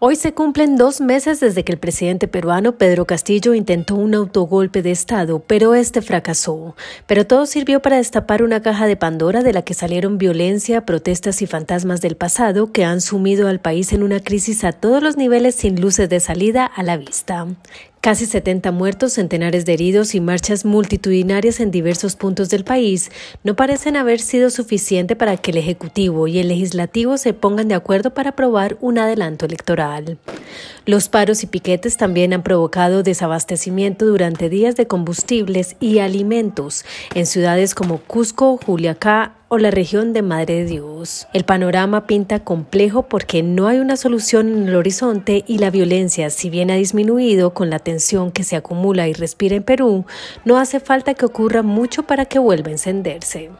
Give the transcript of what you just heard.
Hoy se cumplen dos meses desde que el presidente peruano Pedro Castillo intentó un autogolpe de Estado, pero este fracasó. Pero todo sirvió para destapar una caja de Pandora de la que salieron violencia, protestas y fantasmas del pasado que han sumido al país en una crisis a todos los niveles sin luces de salida a la vista. Casi 70 muertos, centenares de heridos y marchas multitudinarias en diversos puntos del país no parecen haber sido suficiente para que el Ejecutivo y el Legislativo se pongan de acuerdo para aprobar un adelanto electoral. Los paros y piquetes también han provocado desabastecimiento durante días de combustibles y alimentos en ciudades como Cusco, Juliacá o la región de Madre de Dios. El panorama pinta complejo porque no hay una solución en el horizonte y la violencia, si bien ha disminuido con la tensión que se acumula y respira en Perú, no hace falta que ocurra mucho para que vuelva a encenderse.